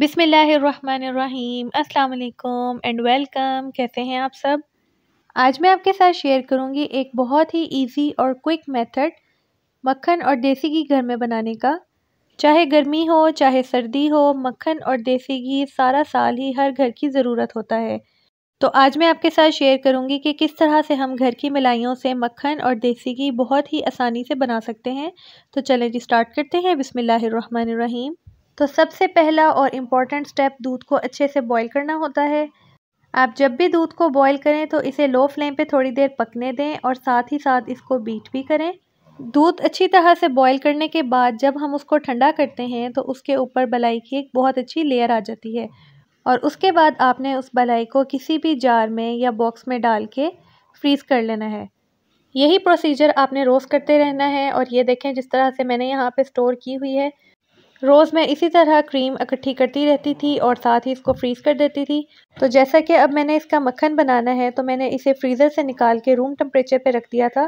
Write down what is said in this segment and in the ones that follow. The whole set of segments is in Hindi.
बिसमीम् अल्लाम एंड वेलकम कैसे हैं आप सब आज मैं आपके साथ शेयर करूंगी एक बहुत ही इजी और क्विक मेथड मक्खन और देसी घी घर में बनाने का चाहे गर्मी हो चाहे सर्दी हो मक्खन और देसी घी सारा साल ही हर घर की ज़रूरत होता है तो आज मैं आपके साथ शेयर करूंगी कि किस तरह से हम घर की मिलाइयों से मक्खन और देसी घी बहुत ही आसानी से बना सकते हैं तो चलें जी स्टार्ट करते हैं बिसमीम तो सबसे पहला और इम्पॉर्टेंट स्टेप दूध को अच्छे से बॉईल करना होता है आप जब भी दूध को बॉईल करें तो इसे लो फ्लेम पे थोड़ी देर पकने दें और साथ ही साथ इसको बीट भी करें दूध अच्छी तरह से बॉईल करने के बाद जब हम उसको ठंडा करते हैं तो उसके ऊपर बलाई की एक बहुत अच्छी लेयर आ जाती है और उसके बाद आपने उस बलाई को किसी भी जार में या बॉक्स में डाल के फ्रीज़ कर लेना है यही प्रोसीजर आपने रोज़ करते रहना है और ये देखें जिस तरह से मैंने यहाँ पे स्टोर की हुई है रोज़ मैं इसी तरह क्रीम इकट्ठी करती रहती थी और साथ ही इसको फ्रीज़ कर देती थी तो जैसा कि अब मैंने इसका मक्खन बनाना है तो मैंने इसे फ्रीज़र से निकाल के रूम टेम्परेचर पर रख दिया था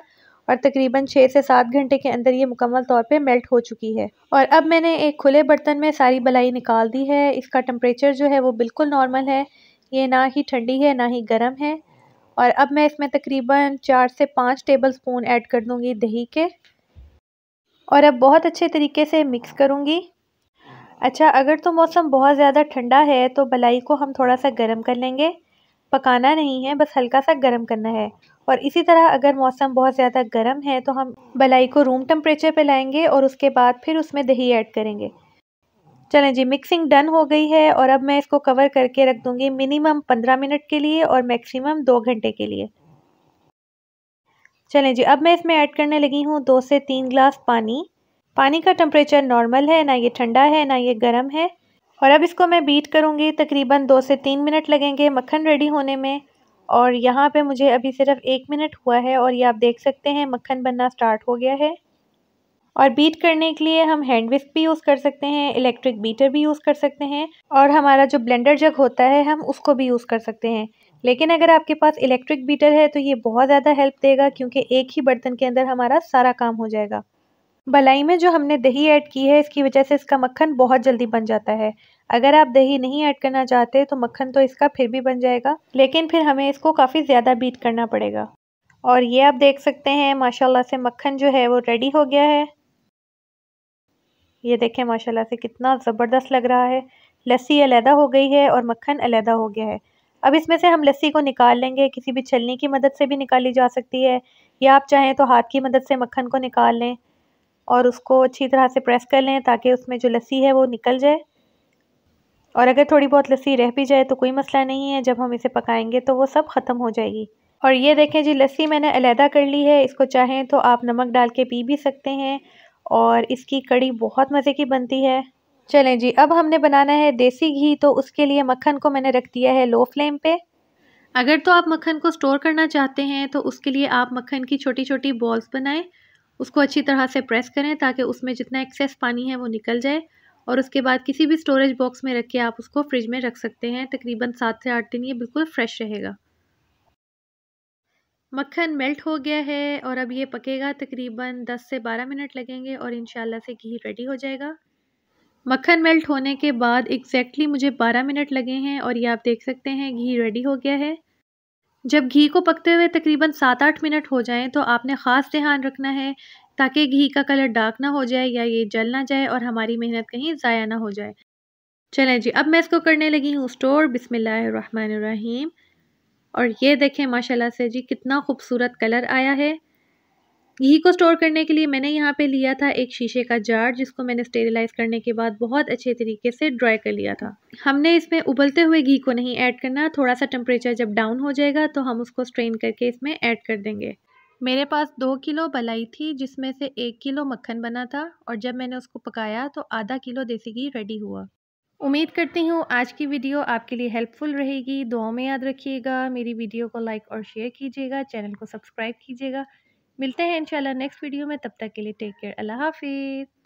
और तकरीबन छः से सात घंटे के अंदर ये मुकम्मल तौर पे मेल्ट हो चुकी है और अब मैंने एक खुले बर्तन में सारी बलाई निकाल दी है इसका टम्परेचर जो है वो बिल्कुल नॉर्मल है ये ना ही ठंडी है ना ही गर्म है और अब मैं इसमें तकरीबन चार से पाँच टेबल स्पून ऐड कर दूँगी दही के और अब बहुत अच्छे तरीके से मिक्स करूँगी अच्छा अगर तो मौसम बहुत ज़्यादा ठंडा है तो मलाई को हम थोड़ा सा गर्म कर लेंगे पकाना नहीं है बस हल्का सा गर्म करना है और इसी तरह अगर मौसम बहुत ज़्यादा गर्म है तो हम बलाई को रूम टेम्परेचर पर लाएँगे और उसके बाद फिर उसमें दही ऐड करेंगे चलें जी मिक्सिंग डन हो गई है और अब मैं इसको कवर करके रख दूँगी मिनिमम पंद्रह मिनट के लिए और मैक्सिमम दो घंटे के लिए चलें जी अब मैं इसमें ऐड करने लगी हूँ दो से तीन ग्लास पानी पानी का टेम्परेचर नॉर्मल है ना ये ठंडा है ना ये गर्म है और अब इसको मैं बीट करूँगी तकरीबन दो से तीन मिनट लगेंगे मक्खन रेडी होने में और यहाँ पे मुझे अभी सिर्फ एक मिनट हुआ है और ये आप देख सकते हैं मक्खन बनना स्टार्ट हो गया है और बीट करने के लिए हम हैंड विस्क भी यूज़ कर सकते हैं इलेक्ट्रिक बीटर भी यूज़ कर सकते हैं और हमारा जो ब्लेंडर जग होता है हम उसको भी यूज़ कर सकते हैं लेकिन अगर आपके पास इलेक्ट्रिक बीटर है तो ये बहुत ज़्यादा हेल्प देगा क्योंकि एक ही बर्तन के अंदर हमारा सारा काम हो जाएगा भलाई में जो हमने दही ऐड की है इसकी वजह से इसका मक्खन बहुत जल्दी बन जाता है अगर आप दही नहीं ऐड करना चाहते तो मक्खन तो इसका फिर भी बन जाएगा लेकिन फिर हमें इसको काफ़ी ज़्यादा बीट करना पड़ेगा और ये आप देख सकते हैं माशाल्लाह से मक्खन जो है वो रेडी हो गया है ये देखें माशाल्लाह से कितना ज़बरदस्त लग रहा है लस्सी अलहदा हो गई है और मक्खन अलहदा हो गया है अब इसमें से हम लस्सी को निकाल लेंगे किसी भी छलनी की मदद से भी निकाली जा सकती है या आप चाहें तो हाथ की मदद से मक्खन को निकाल लें और उसको अच्छी तरह से प्रेस कर लें ताकि उसमें जो लस्सी है वो निकल जाए और अगर थोड़ी बहुत लस्सी रह भी जाए तो कोई मसला नहीं है जब हम इसे पकाएंगे तो वो सब ख़त्म हो जाएगी और ये देखें जी लस्सी मैंने अलहदा कर ली है इसको चाहें तो आप नमक डाल के पी भी सकते हैं और इसकी कड़ी बहुत मज़े की बनती है चलें जी अब हमने बनाना है देसी घी तो उसके लिए मक्खन को मैंने रख दिया है लो फ्लेम पे अगर तो आप मक्खन को स्टोर करना चाहते हैं तो उसके लिए आप मक्खन की छोटी छोटी बॉल्स बनाएं उसको अच्छी तरह से प्रेस करें ताकि उसमें जितना एक्सेस पानी है वो निकल जाए और उसके बाद किसी भी स्टोरेज बॉक्स में रख के आप उसको फ्रिज में रख सकते हैं तकरीबन सात से आठ दिन ये बिल्कुल फ्रेश रहेगा मक्खन मेल्ट हो गया है और अब ये पकेगा तकरीबन 10 से 12 मिनट लगेंगे और इन से घी रेडी हो जाएगा मक्खन मेल्ट होने के बाद exactly मुझे 12 मिनट लगे हैं और ये आप देख सकते हैं घी रेडी हो गया है जब घी को पकते हुए तकरीबन सात आठ मिनट हो जाएं तो आपने ख़ास ध्यान रखना है ताकि घी का कलर डार्क ना हो जाए या ये जल ना जाए और हमारी मेहनत कहीं ज़ाया ना हो जाए चलें जी अब मैं इसको करने लगी हूँ स्टोर बिसमीम और ये देखें माशाल्लाह से जी कितना खूबसूरत कलर आया है घी को स्टोर करने के लिए मैंने यहाँ पे लिया था एक शीशे का जार जिसको मैंने स्टेरिलाइज करने के बाद बहुत अच्छे तरीके से ड्राई कर लिया था हमने इसमें उबलते हुए घी को नहीं ऐड करना थोड़ा सा टेम्परेचर जब डाउन हो जाएगा तो हम उसको स्ट्रेन करके इसमें ऐड कर देंगे मेरे पास दो किलो बलाई थी जिसमें से एक किलो मक्खन बना था और जब मैंने उसको पकाया तो आधा किलो देसी घी रेडी हुआ उम्मीद करती हूँ आज की वीडियो आपके लिए हेल्पफुल रहेगी दुआओं में याद रखिएगा मेरी वीडियो को लाइक और शेयर कीजिएगा चैनल को सब्सक्राइब कीजिएगा मिलते हैं इंशाल्लाह नेक्स्ट वीडियो में तब तक के लिए टेक केयर अल्लाह हाफिज़